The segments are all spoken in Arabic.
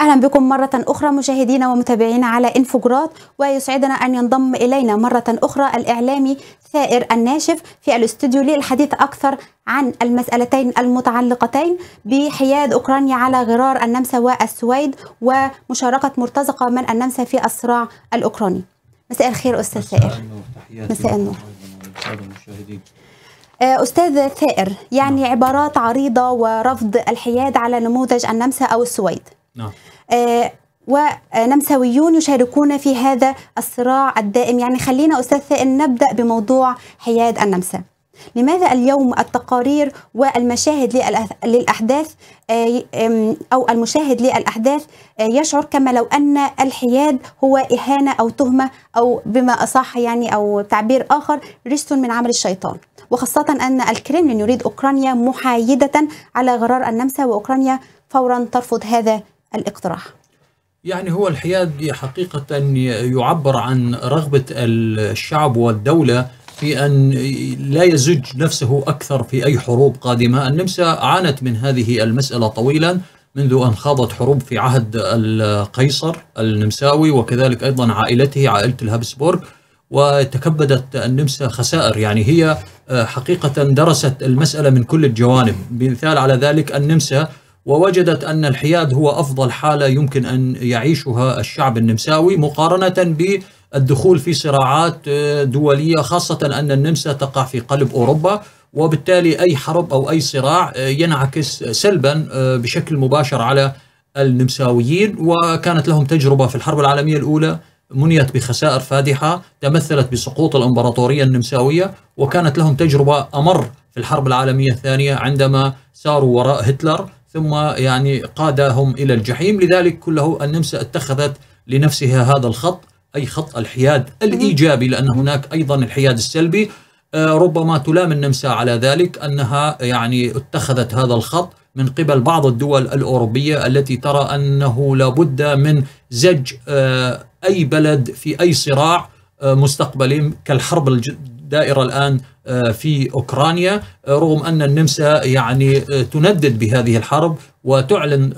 أهلا بكم مرة أخرى مشاهدينا ومتابعينا على إنفوجرات ويسعدنا أن ينضم إلينا مرة أخرى الإعلامي ثائر الناشف في الاستوديو للحديث أكثر عن المسألتين المتعلقتين بحياد أوكرانيا على غرار النمسا والسويد ومشاركة مرتزقة من النمسا في الصراع الأوكراني مساء الخير أستاذ ثائر مساء النور آه، أستاذ ثائر يعني نعم. عبارات عريضة ورفض الحياد على نموذج النمسا أو السويد نعم آه، ونمساويون يشاركون في هذا الصراع الدائم يعني خلينا أستاذ ثائن نبدأ بموضوع حياد النمسا لماذا اليوم التقارير والمشاهد للأحداث آه، أو المشاهد للأحداث آه، يشعر كما لو أن الحياد هو إهانة أو تهمة أو بما أصح يعني أو تعبير آخر رجس من عمل الشيطان وخاصة أن الكرملين يريد أوكرانيا محايدة على غرار النمسا وأوكرانيا فورا ترفض هذا الاقتراح يعني هو الحياد حقيقة يعبر عن رغبة الشعب والدولة في أن لا يزج نفسه أكثر في أي حروب قادمة النمسا عانت من هذه المسألة طويلا منذ أن خاضت حروب في عهد القيصر النمساوي وكذلك أيضا عائلته عائلة الهابسبورغ وتكبدت النمسا خسائر يعني هي حقيقة درست المسألة من كل الجوانب مثال على ذلك النمسا ووجدت أن الحياد هو أفضل حالة يمكن أن يعيشها الشعب النمساوي مقارنة بالدخول في صراعات آه، دولية خاصة أن النمسا تقع في قلب أوروبا وبالتالي أي حرب أو أي صراع آه، ينعكس سلبا آه، بشكل مباشر على النمساويين وكانت لهم تجربة في الحرب العالمية الأولى منيت بخسائر فادحة تمثلت بسقوط الإمبراطورية النمساوية وكانت لهم تجربة أمر في الحرب العالمية الثانية عندما ساروا وراء هتلر ثم يعني قادهم إلى الجحيم لذلك كله النمسا اتخذت لنفسها هذا الخط أي خط الحياد الإيجابي لأن هناك أيضا الحياد السلبي آه، ربما تلام النمسا على ذلك أنها يعني اتخذت هذا الخط من قبل بعض الدول الأوروبية التي ترى أنه لابد من زج آه، أي بلد في أي صراع آه، مستقبلي كالحرب الدائرة الآن آه، في أوكرانيا آه، رغم أن النمسا يعني آه، تندد بهذه الحرب وتعلن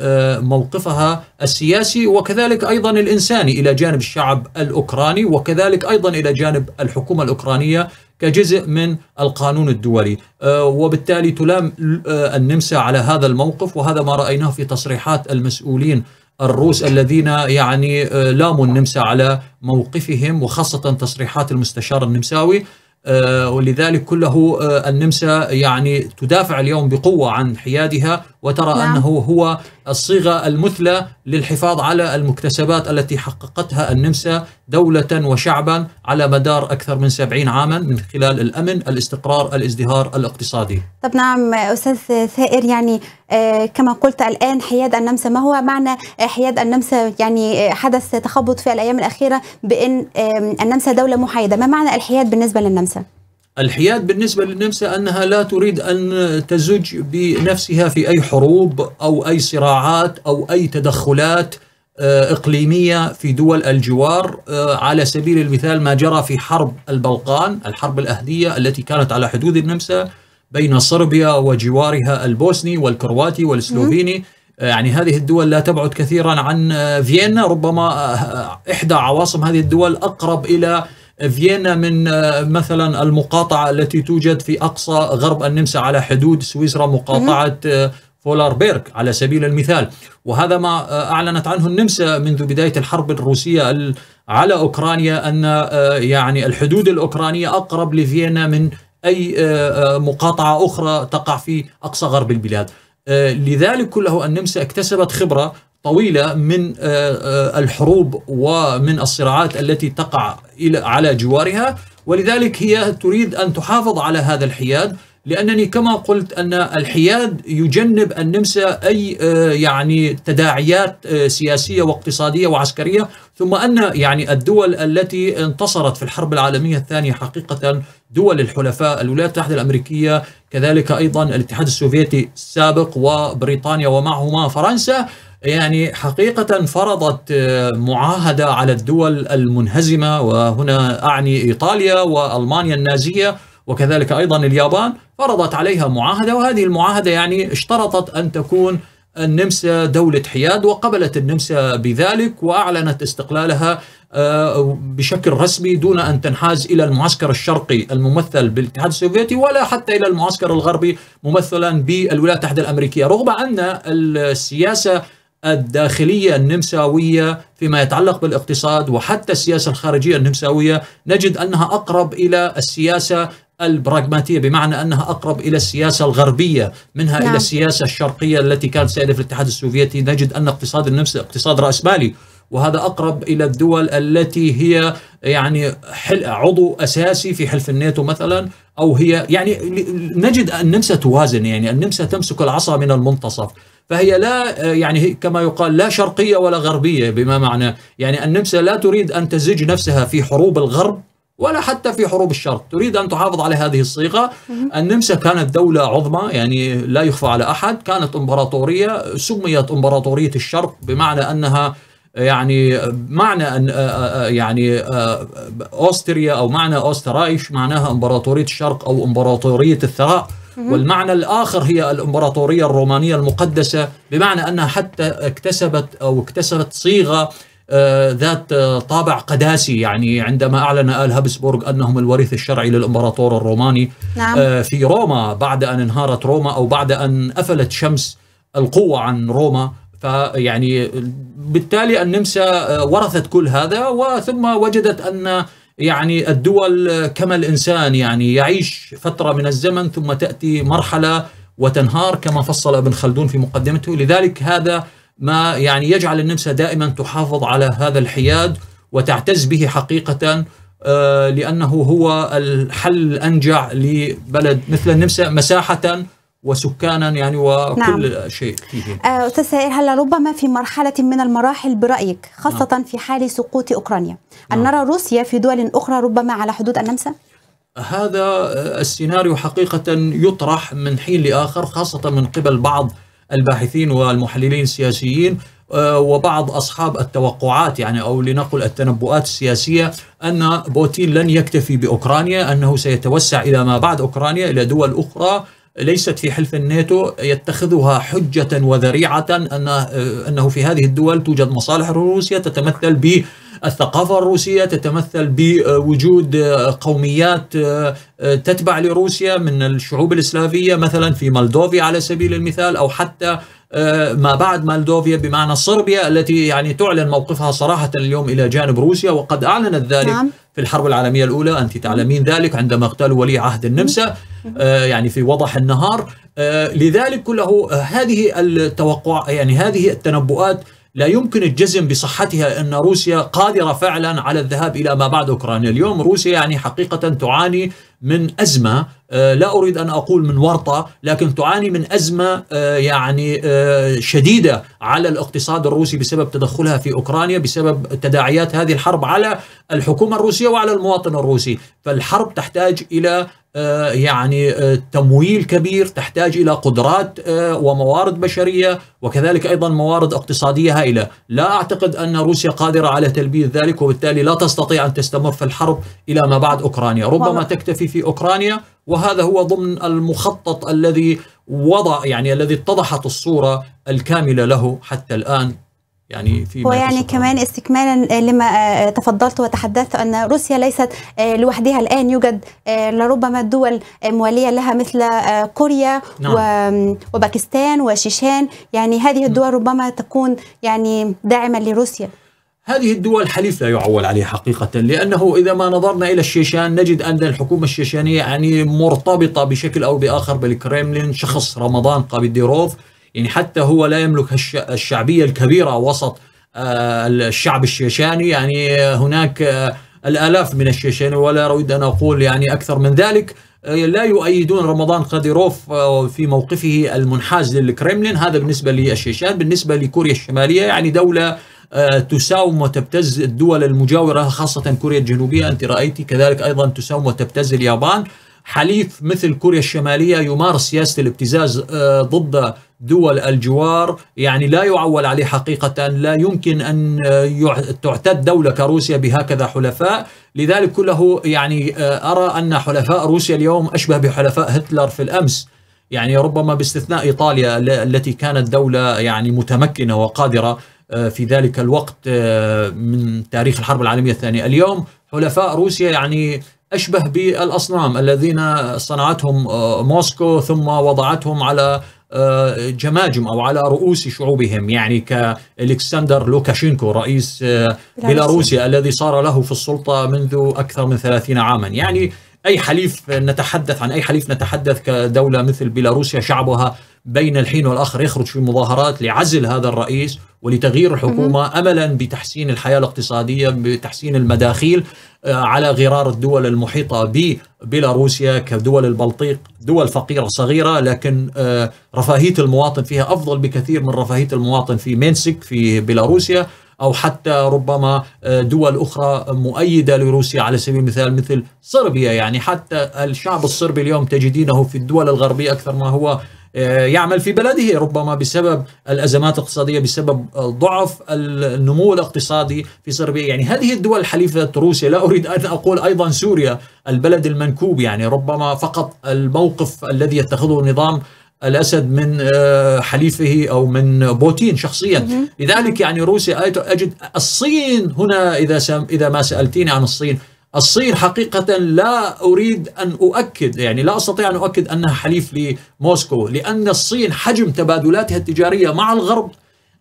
موقفها السياسي وكذلك أيضا الإنساني إلى جانب الشعب الأوكراني وكذلك أيضا إلى جانب الحكومة الأوكرانية كجزء من القانون الدولي وبالتالي تلام النمسا على هذا الموقف وهذا ما رأيناه في تصريحات المسؤولين الروس الذين يعني لاموا النمسا على موقفهم وخاصة تصريحات المستشار النمساوي آه، ولذلك كله آه، النمسا يعني تدافع اليوم بقوه عن حيادها وترى نعم. أنه هو الصيغة المثلى للحفاظ على المكتسبات التي حققتها النمسا دولة وشعبا على مدار أكثر من سبعين عاما من خلال الأمن الاستقرار الازدهار الاقتصادي طب نعم أستاذ ثائر يعني آه، كما قلت الآن حياد النمسا ما هو معنى آه، حياد النمسا يعني آه، حدث تخبط في الأيام الأخيرة بأن النمسا دولة محايدة ما معنى الحياد بالنسبة للنمسا؟ الحياد بالنسبة للنمسا أنها لا تريد أن تزج بنفسها في أي حروب أو أي صراعات أو أي تدخلات آه، إقليمية في دول الجوار آه، على سبيل المثال ما جرى في حرب البلقان الحرب الأهلية التي كانت على حدود النمسا بين صربيا وجوارها البوسني والكرواتي والسلوفيني آه، يعني هذه الدول لا تبعد كثيرا عن فيينا ربما إحدى عواصم هذه الدول أقرب إلى فيينا من آه، مثلا المقاطعة التي توجد في أقصى غرب النمسا على حدود سويسرا مقاطعة آه، فولاربيرغ على سبيل المثال وهذا ما آه، أعلنت عنه النمسا منذ بداية الحرب الروسية على أوكرانيا أن يعني الحدود الأوكرانية أقرب لفيينا من أي مقاطعة أخرى تقع في أقصى غرب البلاد لذلك كله النمسا اكتسبت خبرة طويلة من آه، آه، الحروب ومن الصراعات التي تقع على جوارها ولذلك هي تريد أن تحافظ على هذا الحياد لأنني كما قلت أن الحياد يجنب النمسا أي آه، يعني تداعيات سياسية واقتصادية وعسكرية ثم أن يعني الدول التي انتصرت في الحرب العالمية الثانية حقيقة دول الحلفاء الولايات المتحدة الأمريكية كذلك أيضا الاتحاد السوفيتي السابق وبريطانيا ومعهما فرنسا يعني حقيقة فرضت آه، معاهدة على الدول المنهزمة وهنا أعني إيطاليا وألمانيا النازية وكذلك أيضا اليابان فرضت عليها معاهدة وهذه المعاهدة يعني اشترطت أن تكون النمسا دولة حياد وقبلت النمسا بذلك وأعلنت استقلالها آه، بشكل رسمي دون أن تنحاز إلى المعسكر الشرقي الممثل بالاتحاد السوفيتي ولا حتى إلى المعسكر الغربي ممثلا بالولايات المتحدة الأمريكية رغم أن السياسة الداخلية النمساوية فيما يتعلق بالاقتصاد وحتى السياسة الخارجية النمساوية نجد أنها أقرب إلى السياسة البراغماتية بمعنى أنها أقرب إلى السياسة الغربية منها نعم. إلى السياسة الشرقية التي كانت سائدة في الاتحاد السوفيتي نجد أن اقتصاد النمسا اقتصاد رأسمالي وهذا أقرب إلى الدول التي هي يعني عضو أساسي في حلف الناتو مثلا أو هي يعني نجد النمسا توازن يعني النمسا تمسك العصا من المنتصف فهي لا يعني كما يقال لا شرقية ولا غربية بما معنى يعني النمسا لا تريد أن تزج نفسها في حروب الغرب ولا حتى في حروب الشرق تريد أن تحافظ على هذه الصيغة النمسا كانت دولة عظمى يعني لا يخفى على أحد كانت إمبراطورية سميت إمبراطورية الشرق بمعنى أنها يعني معنى ان آه، آه، آه، يعني اوستريا او معنى اوسترايش معناها امبراطوريه الشرق او امبراطوريه الثراء والمعنى الآخر هي الإمبراطورية الرومانية المقدسة بمعنى أنها حتى اكتسبت أو اكتسبت صيغة ذات طابع قداسي يعني عندما أعلن آل هابسبورغ أنهم الوريث الشرعي للإمبراطور الروماني نعم. في روما بعد أن انهارت روما أو بعد أن أفلت شمس القوة عن روما فيعني بالتالي النمسا آه، ورثت كل هذا وثم وجدت ان يعني الدول كما الانسان يعني يعيش فتره من الزمن ثم تاتي مرحله وتنهار كما فصل ابن خلدون في مقدمته لذلك هذا ما يعني يجعل النمسا دائما تحافظ على هذا الحياد وتعتز به حقيقه آه، لانه هو الحل الانجع لبلد مثل النمسا مساحه وسكانا يعني وكل نعم. شيء فيه آه، أستاذ سائر هل ربما في مرحلة من المراحل برأيك خاصة نعم. في حال سقوط أوكرانيا أن نعم. نرى روسيا في دول أخرى ربما على حدود النمسا؟ هذا آه، السيناريو حقيقة يطرح من حين لآخر خاصة من قبل بعض الباحثين والمحللين السياسيين آه، وبعض أصحاب التوقعات يعني أو لنقل التنبؤات السياسية أن بوتين لن يكتفي بأوكرانيا أنه سيتوسع إلى ما بعد أوكرانيا إلى دول أخرى ليست في حلف الناتو يتخذها حجة وذريعة أن أنه في هذه الدول توجد مصالح روسيا تتمثل ب الثقافة الروسية تتمثل بوجود قوميات تتبع لروسيا من الشعوب الإسلافية مثلا في مالدوفيا على سبيل المثال أو حتى ما بعد مالدوفيا بمعنى صربيا التي يعني تعلن موقفها صراحة اليوم إلى جانب روسيا وقد أعلنت ذلك نعم. في الحرب العالمية الأولى أنت تعلمين ذلك عندما اغتالوا ولي عهد النمسا آه، يعني في وضح النهار آه، لذلك كله آه، هذه التوقع يعني هذه التنبؤات لا يمكن الجزم بصحتها ان روسيا قادره فعلا على الذهاب الى ما بعد اوكرانيا، اليوم روسيا يعني حقيقه تعاني من أزمة آه، لا أريد أن أقول من ورطة لكن تعاني من أزمة آه، يعني آه، شديدة على الاقتصاد الروسي بسبب تدخلها في أوكرانيا بسبب تداعيات هذه الحرب على الحكومة الروسية وعلى المواطن الروسي فالحرب تحتاج إلى يعني تمويل كبير تحتاج الى قدرات وموارد بشريه وكذلك ايضا موارد اقتصاديه هائله، لا اعتقد ان روسيا قادره على تلبيه ذلك وبالتالي لا تستطيع ان تستمر في الحرب الى ما بعد اوكرانيا، ربما تكتفي في اوكرانيا وهذا هو ضمن المخطط الذي وضع يعني الذي اتضحت الصوره الكامله له حتى الان يعني في ويعني كمان استكمالا آه، لما آه، تفضلت وتحدثت ان روسيا ليست آه، لوحدها الان يوجد لربما دول مواليه لها مثل كوريا نعم. وباكستان وشيشان يعني هذه الدول ربما تكون يعني داعمه لروسيا هذه الدول حليف لا يعول عليه حقيقة لأنه إذا ما نظرنا إلى الشيشان نجد أن الحكومة الشيشانية يعني مرتبطة بشكل أو بآخر بالكريملين شخص رمضان قابديروف يعني حتى هو لا يملك الشعبية الكبيرة وسط آه، الشعب الشيشاني يعني هناك آه، الآلاف من الشيشاني ولا أريد أن أقول يعني أكثر من ذلك آه، لا يؤيدون رمضان قاديروف في موقفه المنحاز للكريملين هذا بالنسبة للشيشان بالنسبة لكوريا الشمالية يعني دولة آه، تساوم وتبتز الدول المجاورة خاصة كوريا الجنوبية أنت رأيت كذلك أيضا تساوم وتبتز اليابان حليف مثل كوريا الشمالية يمارس سياسة الابتزاز آه، ضد دول الجوار يعني لا يعول عليه حقيقة لا يمكن أن آه، تعتد دولة كروسيا بهكذا حلفاء لذلك كله يعني أرى أن حلفاء روسيا اليوم أشبه بحلفاء هتلر في الأمس يعني ربما باستثناء إيطاليا التي كانت دولة يعني متمكنة وقادرة آه، في ذلك الوقت آه، من تاريخ الحرب العالمية الثانية اليوم حلفاء روسيا يعني أشبه بالأصنام الذين صنعتهم آه، موسكو ثم وضعتهم على جماجم او على رؤوس شعوبهم يعني كالكسندر لوكاشينكو رئيس بيلاروسيا الذي صار له في السلطه منذ اكثر من 30 عاما يعني اي حليف نتحدث عن اي حليف نتحدث كدوله مثل بيلاروسيا شعبها بين الحين والآخر يخرج في مظاهرات لعزل هذا الرئيس ولتغيير الحكومة أملا بتحسين الحياة الاقتصادية بتحسين المداخيل آه، على غرار الدول المحيطة ببيلاروسيا كدول البلطيق دول فقيرة صغيرة لكن آه، رفاهية المواطن فيها أفضل بكثير من رفاهية المواطن في مينسك في بيلاروسيا او حتى ربما آه، دول اخرى مؤيده لروسيا على سبيل المثال مثل صربيا يعني حتى الشعب الصربي اليوم تجدينه في الدول الغربيه اكثر ما هو آه، يعمل في بلده ربما بسبب الأزمات الاقتصادية بسبب ضعف النمو الاقتصادي في صربيا يعني هذه الدول الحليفة روسيا لا أريد أن أقول أيضا سوريا البلد المنكوب يعني ربما فقط الموقف الذي يتخذه نظام الاسد من آه، حليفه او من بوتين شخصيا لذلك يعني روسيا اجد الصين هنا اذا اذا ما سالتيني عن الصين الصين حقيقة لا أريد أن أؤكد يعني لا أستطيع أن أؤكد أنها حليف لموسكو لأن الصين حجم تبادلاتها التجارية مع الغرب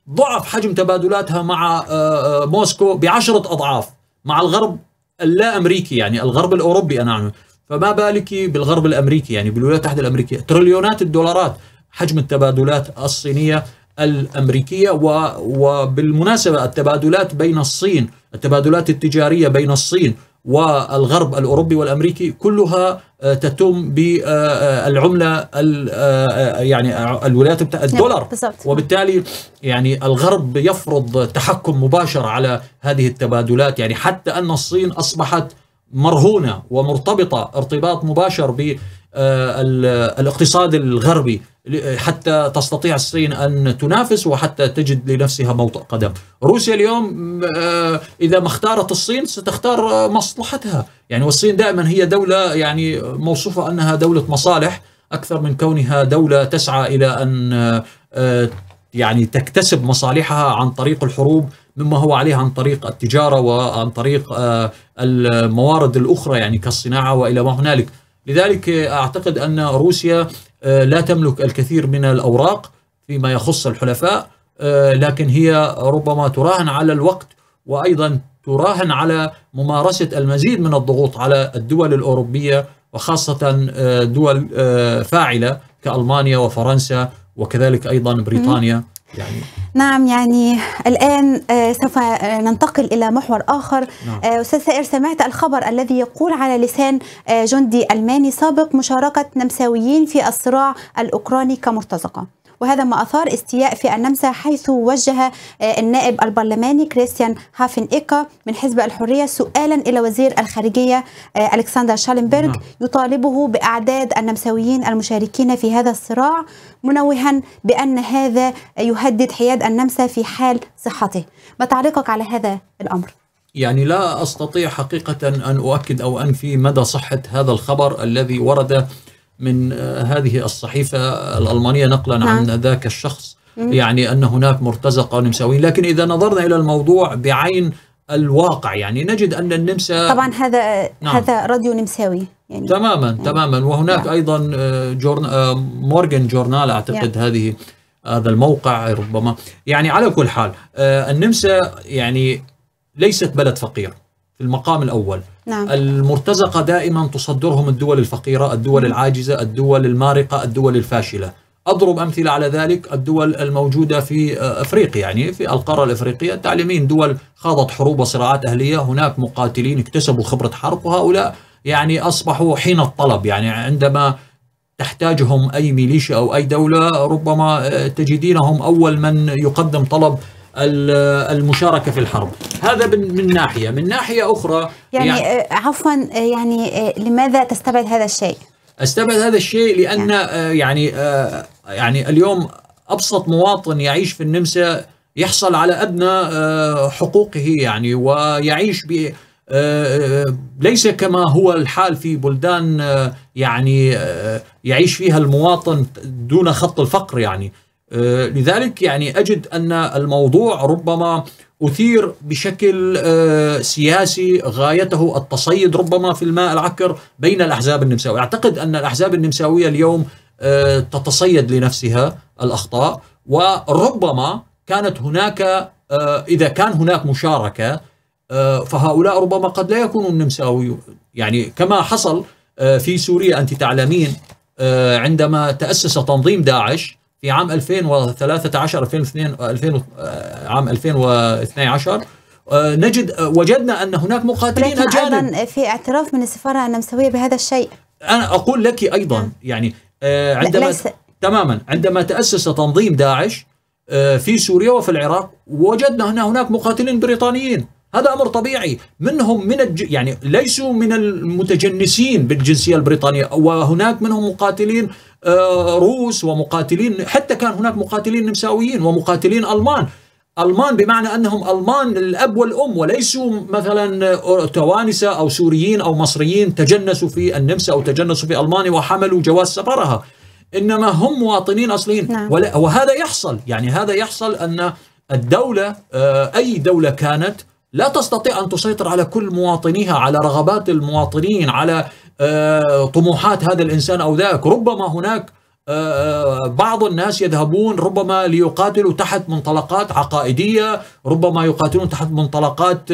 ضعف حجم تبادلاتها مع آه، آه، موسكو بعشرة أضعاف مع الغرب اللا أمريكي يعني الغرب الأوروبي أنا أعلم فما بالك بالغرب الأمريكي يعني بالولايات المتحدة الأمريكية تريليونات الدولارات حجم التبادلات الصينية الأمريكية وبالمناسبة التبادلات بين الصين التبادلات التجارية بين الصين والغرب الاوروبي والامريكي كلها آه، تتم بالعمله آه، آه، يعني الولايات المتحده نعم، الدولار وبالتالي يعني الغرب يفرض تحكم مباشر على هذه التبادلات يعني حتى ان الصين اصبحت مرهونه ومرتبطه ارتباط مباشر بالاقتصاد الغربي حتى تستطيع الصين أن تنافس وحتى تجد لنفسها موطئ قدم روسيا اليوم آه، إذا ما اختارت الصين ستختار مصلحتها يعني والصين دائما هي دولة يعني موصوفة أنها دولة مصالح أكثر من كونها دولة تسعى إلى أن آه، يعني تكتسب مصالحها عن طريق الحروب مما هو عليه عن طريق التجارة وعن طريق آه، الموارد الأخرى يعني كالصناعة وإلى ما هنالك لذلك أعتقد أن روسيا آه، لا تملك الكثير من الأوراق فيما يخص الحلفاء آه، لكن هي ربما تراهن على الوقت وأيضا تراهن على ممارسة المزيد من الضغوط على الدول الأوروبية وخاصة آه، دول فاعلة كألمانيا وفرنسا وكذلك أيضا بريطانيا يعني نعم يعني الآن آه، سوف آه، ننتقل إلى محور آخر نعم. آه، أستاذ سائر سمعت الخبر الذي يقول على لسان جندي ألماني سابق مشاركة نمساويين في الصراع الأوكراني كمرتزقة وهذا ما أثار استياء في النمسا حيث وجه آه، النائب البرلماني كريستيان هافن إيكا من حزب الحرية سؤالا إلى وزير الخارجية آه، ألكسندر شالنبرغ نعم. يطالبه بأعداد النمساويين المشاركين في هذا الصراع منوها بأن هذا يهدد حياد النمسا في حال صحته ما تعليقك على هذا الأمر؟ يعني لا استطيع حقيقه ان اؤكد او انفي مدى صحه هذا الخبر الذي ورد من آه، هذه الصحيفة الألمانية نقلا نعم. عن ذاك الشخص مم. يعني أن هناك مرتزقة نمساوي لكن إذا نظرنا إلى الموضوع بعين الواقع يعني نجد أن النمسا طبعا هذا نعم. هذا راديو نمساوي يعني تماما يعني. تماما وهناك يعني. أيضا آه، جورن... آه، مورغن جورنال أعتقد يعني. هذه هذا الموقع ربما يعني على كل حال النمسا يعني ليست بلد فقير المقام الأول نعم. المرتزقة دائما تصدرهم الدول الفقيرة الدول نعم. العاجزة الدول المارقة الدول الفاشلة أضرب أمثلة على ذلك الدول الموجودة في آه، أفريقيا يعني في القارة الأفريقية تعلمين دول خاضت حروب وصراعات أهلية هناك مقاتلين اكتسبوا خبرة حرب وهؤلاء يعني أصبحوا حين الطلب يعني عندما تحتاجهم أي ميليشيا أو أي دولة ربما آه، تجدينهم أول من يقدم طلب المشاركة في الحرب هذا من ناحية من ناحية أخرى يعني, يعني آه، عفوا آه، يعني آه، لماذا تستبعد هذا الشيء؟ استبعد هذا الشيء لأن نعم. يعني يعني, اليوم أبسط مواطن يعيش في النمسا يحصل على أدنى حقوقه يعني ويعيش ب ليس كما هو الحال في بلدان يعني يعيش فيها المواطن دون خط الفقر يعني آه، لذلك يعني أجد أن الموضوع ربما أثير بشكل آه، سياسي غايته التصيد ربما في الماء العكر بين الأحزاب النمساوية أعتقد أن الأحزاب النمساوية اليوم آه، تتصيد لنفسها الأخطاء وربما كانت هناك إذا كان هناك مشاركة فهؤلاء ربما قد لا يكونوا النمساويون، يعني كما حصل في سوريا أنت تعلمين عندما تأسس تنظيم داعش في عام 2013 2002 آه، آه، عام 2012 آه، نجد وجدنا ان هناك مقاتلين اجانب ايضا في اعتراف من السفاره النمساويه بهذا الشيء انا اقول لك ايضا نعم. يعني عندما تماما عندما تاسس تنظيم داعش في سوريا وفي العراق وجدنا هنا هناك مقاتلين بريطانيين هذا امر طبيعي منهم من الج... يعني ليسوا من المتجنسين بالجنسيه البريطانيه وهناك منهم مقاتلين آه، روس ومقاتلين حتى كان هناك مقاتلين نمساويين ومقاتلين ألمان ألمان بمعنى أنهم ألمان الأب والأم وليسوا مثلا توانسة أو سوريين أو مصريين تجنسوا في النمسا أو تجنسوا في ألمانيا وحملوا جواز سفرها إنما هم مواطنين أصليين نعم. وهذا يحصل يعني هذا يحصل أن الدولة آه، أي دولة كانت لا تستطيع أن تسيطر على كل مواطنيها على رغبات المواطنين على آه، طموحات هذا الانسان او ذاك ربما هناك آه، آه، بعض الناس يذهبون ربما ليقاتلوا تحت منطلقات عقائديه، ربما يقاتلون تحت منطلقات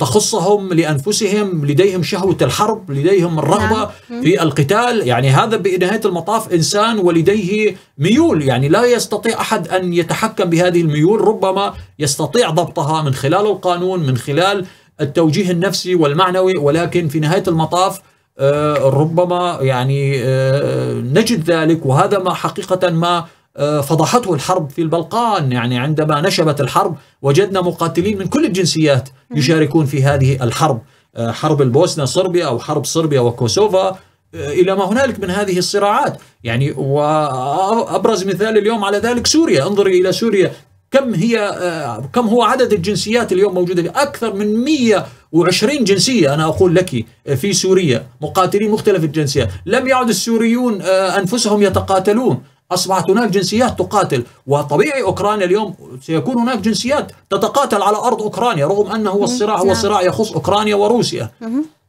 تخصهم لانفسهم، لديهم شهوه الحرب، لديهم الرغبه نعم. في القتال، يعني هذا بنهايه المطاف انسان ولديه ميول، يعني لا يستطيع احد ان يتحكم بهذه الميول، ربما يستطيع ضبطها من خلال القانون، من خلال التوجيه النفسي والمعنوي، ولكن في نهايه المطاف آه، ربما يعني آه، نجد ذلك وهذا ما حقيقة ما آه، فضحته الحرب في البلقان يعني عندما نشبت الحرب وجدنا مقاتلين من كل الجنسيات يشاركون في هذه الحرب حرب البوسنة صربيا أو حرب صربيا وكوسوفا إلى ما هنالك من هذه الصراعات يعني وأبرز مثال اليوم على ذلك سوريا انظري إلى سوريا كم هي آه، كم هو عدد الجنسيات اليوم موجوده في اكثر من 120 جنسيه انا اقول لك آه، في سوريا مقاتلين مختلف الجنسيات، لم يعد السوريون آه، انفسهم يتقاتلون، اصبحت هناك جنسيات تقاتل، وطبيعي اوكرانيا اليوم سيكون هناك جنسيات تتقاتل على ارض اوكرانيا رغم انه هو الصراع هو نعم. صراع يخص اوكرانيا وروسيا.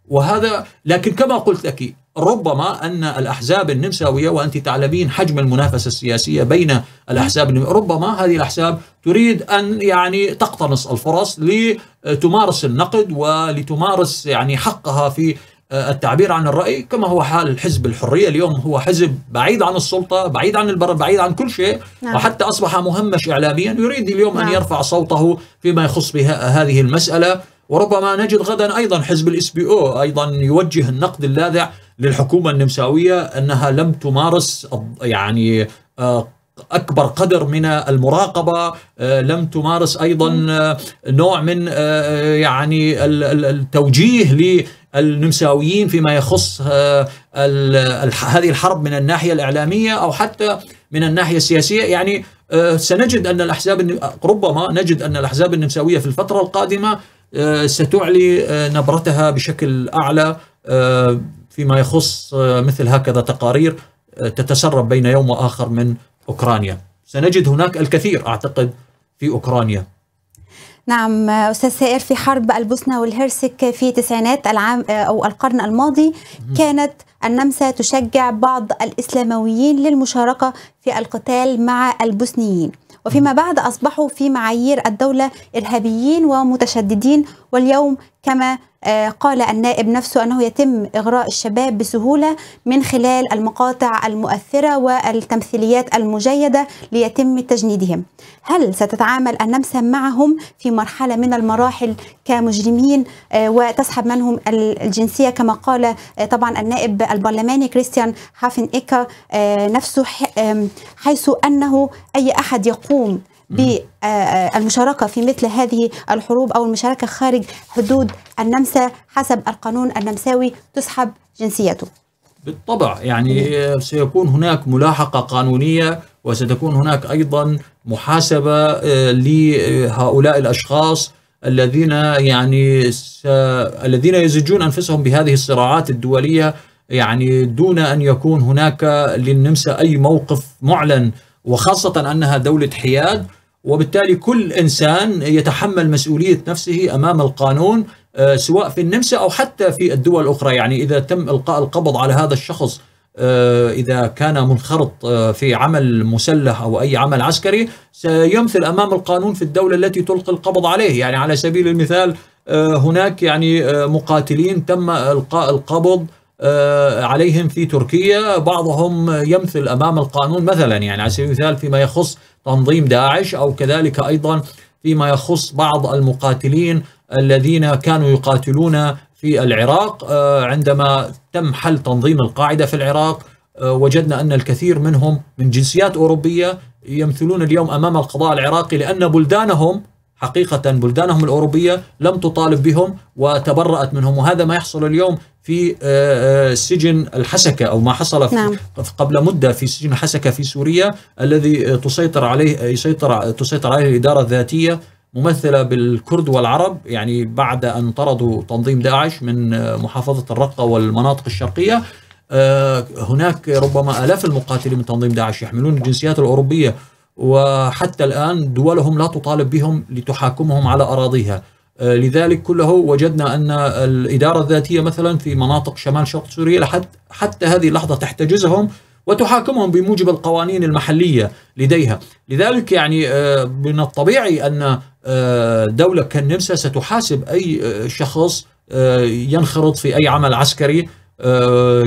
وهذا لكن كما قلت لك ربما ان الاحزاب النمساويه وانت تعلمين حجم المنافسه السياسيه بين الاحزاب ربما هذه الاحزاب تريد ان يعني تقتنص الفرص لتمارس النقد ولتمارس يعني حقها في آه، التعبير عن الراي كما هو حال حزب الحريه اليوم هو حزب بعيد عن السلطه بعيد عن البر بعيد عن كل شيء نعم. وحتى اصبح مهمش اعلاميا يريد اليوم نعم. ان يرفع صوته فيما يخص بهذه آه، المساله وربما نجد غدا ايضا حزب الاس بي او ايضا يوجه النقد اللاذع للحكومه النمساويه انها لم تمارس يعني آه، اكبر قدر من المراقبه آه، لم تمارس ايضا آه، نوع من يعني التوجيه للنمساويين فيما يخص هذه الحرب من الناحيه الاعلاميه او حتى من الناحيه السياسيه يعني سنجد ان الاحزاب ربما نجد ان الاحزاب النمساويه في الفتره القادمه ستعلي نبرتها بشكل اعلى فيما يخص آه، مثل هكذا تقارير آه، تتسرب بين يوم واخر من اوكرانيا. سنجد هناك الكثير اعتقد في اوكرانيا. نعم آه، استاذ سائر في حرب البوسنه والهرسك في تسعينات العام او القرن الماضي كانت النمسا تشجع بعض الاسلامويين للمشاركه في القتال مع البوسنيين. وفيما بعد أصبحوا في معايير الدولة إرهابيين ومتشددين واليوم كما آه، قال النائب نفسه أنه يتم إغراء الشباب بسهولة من خلال المقاطع المؤثرة والتمثيليات المجيدة ليتم تجنيدهم هل ستتعامل النمسا معهم في مرحلة من المراحل كمجرمين آه، وتسحب منهم الجنسية كما قال آه، طبعا النائب البرلماني كريستيان هافن إيكا نفسه حيث أنه أي أحد يقوم بالمشاركة آه، آه، في مثل هذه الحروب أو المشاركة خارج حدود النمسا حسب القانون النمساوي تسحب جنسيته بالطبع يعني سيكون هناك ملاحقة قانونية وستكون هناك أيضا محاسبة آه، لهؤلاء الأشخاص الذين يعني س... الذين يزجون أنفسهم بهذه الصراعات الدولية يعني دون أن يكون هناك للنمسا أي موقف معلن وخاصة أنها دولة حياد وبالتالي كل انسان يتحمل مسؤوليه نفسه امام القانون آه، سواء في النمسا او حتى في الدول الاخرى يعني اذا تم القاء القبض على هذا الشخص آه، اذا كان منخرط آه، في عمل مسلح او اي عمل عسكري سيمثل امام القانون في الدوله التي تلقي القبض عليه يعني على سبيل المثال هناك يعني مقاتلين تم القاء القبض آه، عليهم في تركيا بعضهم يمثل أمام القانون مثلا يعني على سبيل المثال فيما يخص تنظيم داعش أو كذلك أيضا فيما يخص بعض المقاتلين الذين كانوا يقاتلون في العراق آه، عندما تم حل تنظيم القاعدة في العراق آه، وجدنا أن الكثير منهم من جنسيات أوروبية يمثلون اليوم أمام القضاء العراقي لأن بلدانهم حقيقة بلدانهم الأوروبية لم تطالب بهم وتبرأت منهم وهذا ما يحصل اليوم في آه، آه، سجن الحسكة أو ما حصل في نعم. قبل مدة في سجن الحسكة في سوريا الذي آه، تسيطر عليه يسيطر تسيطر عليه الإدارة الذاتية ممثلة بالكرد والعرب يعني بعد أن طردوا تنظيم داعش من محافظة الرقة والمناطق الشرقية هناك ربما آلاف المقاتلين من تنظيم داعش يحملون الجنسيات الأوروبية وحتى الآن دولهم لا تطالب بهم لتحاكمهم على أراضيها آه، لذلك كله وجدنا أن الإدارة الذاتية مثلا في مناطق شمال شرق سوريا لحد حتى هذه اللحظة تحتجزهم وتحاكمهم بموجب القوانين المحلية لديها لذلك يعني آه، من الطبيعي أن آه، دولة كالنمسا ستحاسب أي شخص ينخرط في أي عمل عسكري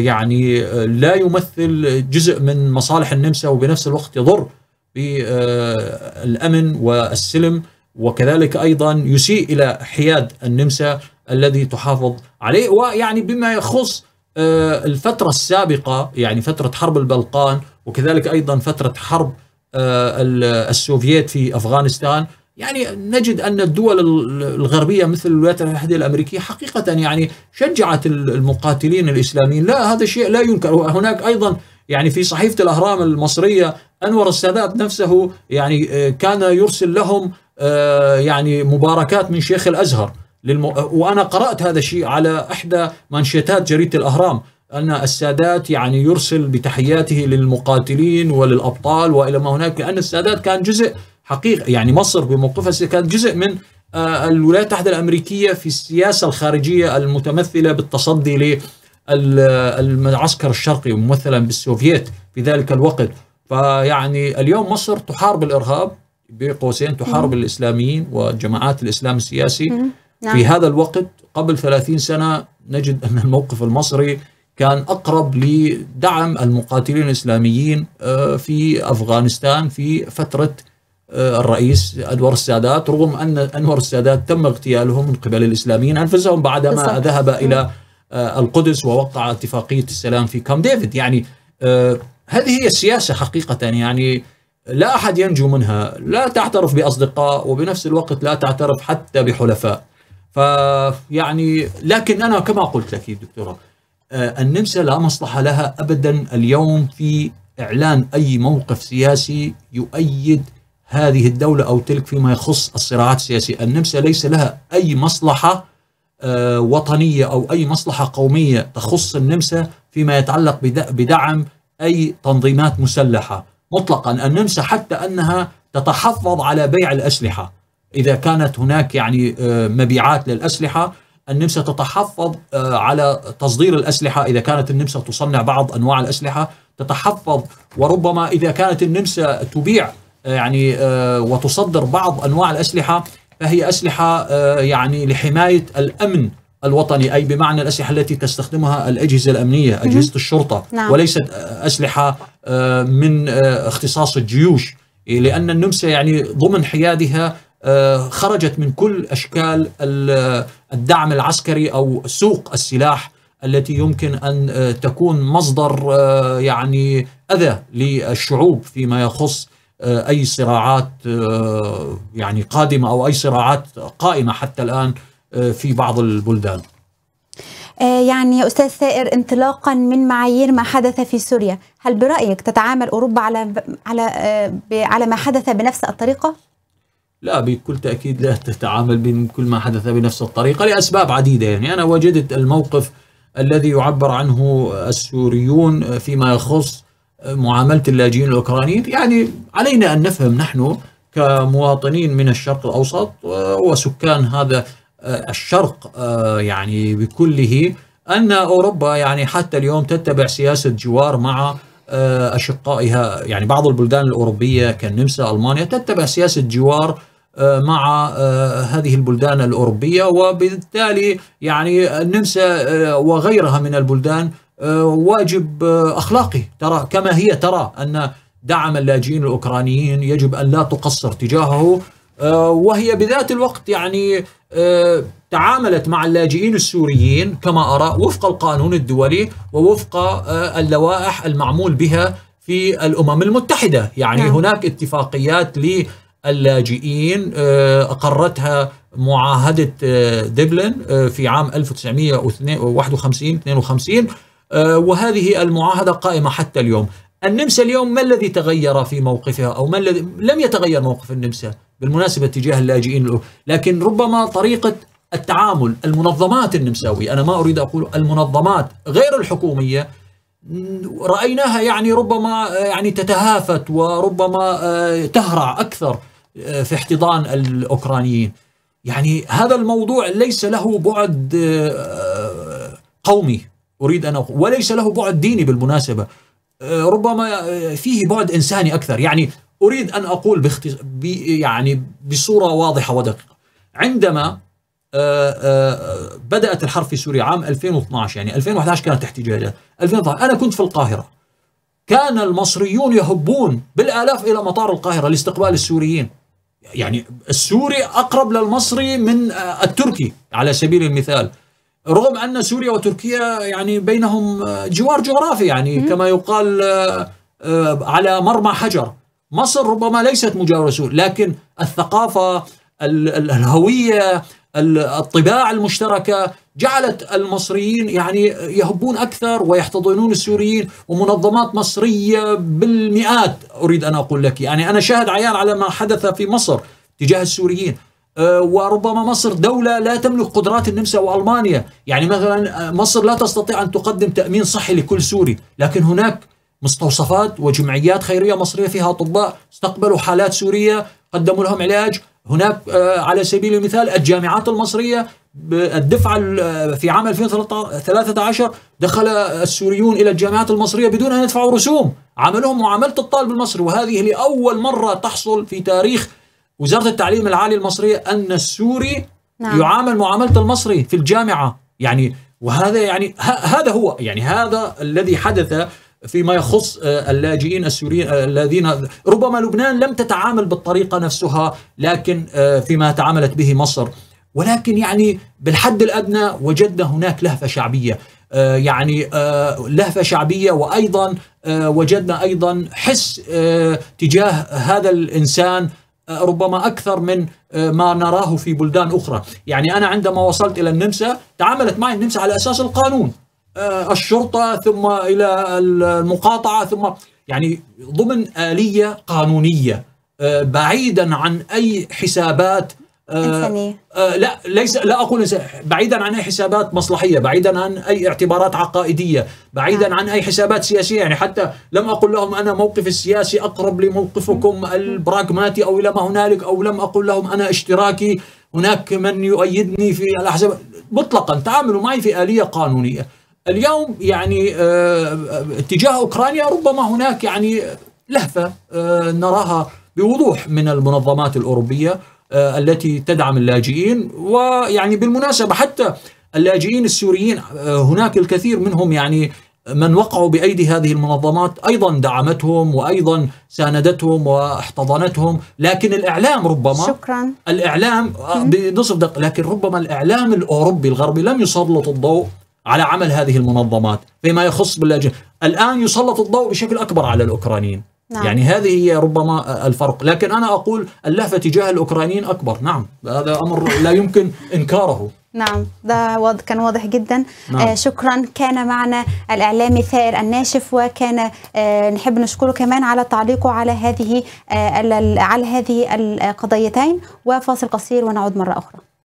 يعني لا يمثل جزء من مصالح النمسا وبنفس الوقت يضر بالأمن والسلم وكذلك أيضا يسيء إلى حياد النمسا الذي تحافظ عليه ويعني بما يخص آه، الفترة السابقة يعني فترة حرب البلقان وكذلك أيضا فترة حرب آه، السوفييت في أفغانستان يعني نجد أن الدول الغربية مثل الولايات المتحدة الأمريكية حقيقة يعني شجعت المقاتلين الإسلاميين لا هذا شيء لا ينكر هناك أيضا يعني في صحيفة الأهرام المصرية أنور السادات نفسه يعني آه، كان يرسل لهم آه، يعني مباركات من شيخ الازهر للم... وانا قرات هذا الشيء على احدى منشتات جريده الاهرام ان السادات يعني يرسل بتحياته للمقاتلين وللابطال والى ما هناك لان السادات كان جزء حقيقي يعني مصر بموقفها كانت جزء من آه، الولايات المتحده الامريكيه في السياسه الخارجيه المتمثله بالتصدي للمعسكر الشرقي ممثلا بالسوفييت في ذلك الوقت فيعني اليوم مصر تحارب الارهاب بين قوسين تحارب الاسلاميين وجماعات الاسلام السياسي نعم. في هذا الوقت قبل 30 سنه نجد ان الموقف المصري كان اقرب لدعم المقاتلين الاسلاميين آه، في افغانستان في فتره آه، الرئيس انور السادات رغم ان انور السادات تم اغتياله من قبل الاسلاميين انفسهم بعدما ذهب الى آه، القدس ووقع اتفاقيه السلام في كام ديفيد يعني هذه هي السياسه حقيقه يعني لا أحد ينجو منها لا تعترف بأصدقاء وبنفس الوقت لا تعترف حتى بحلفاء ف يعني لكن أنا كما قلت لك دكتورة آه، النمسا لا مصلحة لها أبدا اليوم في إعلان أي موقف سياسي يؤيد هذه الدولة أو تلك فيما يخص الصراعات السياسية النمسا ليس لها أي مصلحة آه، وطنية أو أي مصلحة قومية تخص النمسا فيما يتعلق بدعم أي تنظيمات مسلحة مطلقا أن ننسى حتى أنها تتحفظ على بيع الأسلحة إذا كانت هناك يعني آه، مبيعات للأسلحة النمسا تتحفظ آه، على تصدير الأسلحة إذا كانت النمسا تصنع بعض أنواع الأسلحة تتحفظ وربما إذا كانت النمسا تبيع آه، يعني وتصدر بعض أنواع الأسلحة فهي أسلحة يعني لحماية الأمن الوطني أي بمعنى الأسلحة التي تستخدمها الأجهزة الأمنية أجهزة الشرطة نعم. وليست أسلحة آه، من آه، اختصاص الجيوش إيه، لأن النمسا يعني ضمن حيادها آه، خرجت من كل أشكال الدعم العسكري أو سوق السلاح التي يمكن أن تكون مصدر يعني أذى للشعوب فيما يخص أي صراعات يعني قادمة أو أي صراعات قائمة حتى الآن آه، في بعض البلدان آه، يعني يا أستاذ ثائر انطلاقا من معايير ما حدث في سوريا هل برأيك تتعامل أوروبا على, على, آه، على ما حدث بنفس الطريقة؟ لا بكل تأكيد لا تتعامل بكل ما حدث بنفس الطريقة لأسباب عديدة يعني أنا وجدت الموقف الذي يعبر عنه السوريون فيما يخص معاملة اللاجئين الأوكرانيين يعني علينا أن نفهم نحن كمواطنين من الشرق الأوسط وسكان هذا آه، الشرق آه، يعني بكله ان اوروبا يعني حتى اليوم تتبع سياسه جوار مع آه، اشقائها يعني بعض البلدان الاوروبيه كالنمسا المانيا تتبع سياسه جوار مع هذه البلدان الاوروبيه وبالتالي يعني النمسا وغيرها من البلدان واجب اخلاقي ترى كما هي ترى ان دعم اللاجئين الاوكرانيين يجب ان لا تقصر تجاهه وهي بذات الوقت يعني آه، تعاملت مع اللاجئين السوريين كما أرى وفق القانون الدولي ووفق آه، اللوائح المعمول بها في الأمم المتحدة يعني نعم. هناك اتفاقيات للاجئين آه، أقرتها معاهدة دبلن في عام 1951 52 وهذه المعاهدة قائمة حتى اليوم النمسا اليوم ما الذي تغير في موقفها أو ما الذي لم يتغير موقف النمسا بالمناسبة تجاه اللاجئين لكن ربما طريقة التعامل المنظمات النمساوية أنا ما أريد أقول المنظمات غير الحكومية رأيناها يعني ربما آه، يعني تتهافت وربما آه، تهرع أكثر آه، في احتضان الأوكرانيين يعني هذا الموضوع ليس له بعد قومي أريد أن أقول وليس له بعد ديني بالمناسبة آه، ربما آه، فيه بعد انساني اكثر يعني اريد ان اقول باختص... ب... يعني بصوره واضحه ودقيقه عندما آه، بدات الحرب في سوريا عام 2012 يعني 2011 كانت احتجاجات 2012 انا كنت في القاهره كان المصريون يهبون بالالاف الى مطار القاهره لاستقبال السوريين يعني السوري اقرب للمصري من التركي على سبيل المثال رغم ان سوريا وتركيا يعني بينهم جوار جغرافي يعني مم. كما يقال آه، على مرمى حجر مصر ربما ليست مجاوره سوريا لكن الثقافه الهويه الطباع المشتركه جعلت المصريين يعني يهبون اكثر ويحتضنون السوريين ومنظمات مصريه بالمئات اريد ان اقول لك يعني انا شاهد عيان على ما حدث في مصر تجاه السوريين آه، وربما مصر دولة لا تملك قدرات النمسا وألمانيا يعني مثلا آه، مصر لا تستطيع أن تقدم تأمين صحي لكل سوري لكن هناك مستوصفات وجمعيات خيرية مصرية فيها أطباء استقبلوا حالات سورية قدموا لهم علاج هناك آه، على سبيل المثال الجامعات المصرية الدفعة في عام 2013 دخل السوريون إلى الجامعات المصرية بدون أن يدفعوا رسوم عملهم معاملة الطالب المصري وهذه لأول مرة تحصل في تاريخ وزاره التعليم العالي المصريه ان السوري نعم. يعامل معامله المصري في الجامعه يعني وهذا يعني هذا هو يعني هذا الذي حدث فيما يخص آه، اللاجئين السوريين آه، الذين ربما لبنان لم تتعامل بالطريقه نفسها لكن آه، فيما تعاملت به مصر ولكن يعني بالحد الادنى وجدنا هناك لهفه شعبيه يعني لهفه شعبيه وايضا وجدنا ايضا حس تجاه هذا الانسان آه، ربما أكثر من آه، ما نراه في بلدان أخرى يعني أنا عندما وصلت إلى النمسا تعاملت معي النمسا على أساس القانون آه، الشرطة ثم إلى المقاطعة ثم يعني ضمن آلية قانونية بعيدا عن أي حسابات إنسانية آه، آه، لا ليس لا أقول بعيدا عن أي حسابات مصلحية بعيدا عن أي اعتبارات عقائدية بعيدا آه. عن أي حسابات سياسية يعني حتى لم أقل لهم أنا موقفي السياسي أقرب لموقفكم البراغماتي أو إلى ما هنالك أو لم أقل لهم أنا اشتراكي هناك من يؤيدني في الأحزاب مطلقا تعاملوا معي في آلية قانونية اليوم يعني اتجاه أوكرانيا ربما هناك يعني لهفة نراها بوضوح من المنظمات الأوروبية آه، التي تدعم اللاجئين ويعني بالمناسبة حتى اللاجئين السوريين آه، هناك الكثير منهم يعني من وقعوا بأيدي هذه المنظمات أيضا دعمتهم وأيضا ساندتهم واحتضنتهم لكن الإعلام ربما شكرا الإعلام آه، بنصف دقيقة لكن ربما الإعلام الأوروبي الغربي لم يسلط الضوء على عمل هذه المنظمات فيما يخص باللاجئين الآن يسلط الضوء بشكل أكبر على الأوكرانيين نعم. يعني هذه هي ربما الفرق لكن أنا أقول اللهفة تجاه الأوكرانيين أكبر نعم هذا أمر لا يمكن إنكاره نعم ده واضح كان واضح جدا نعم. آه شكرا كان معنا الإعلامي ثائر الناشف وكان آه نحب نشكره كمان على تعليقه على هذه آه على هذه القضيتين وفاصل قصير ونعود مرة أخرى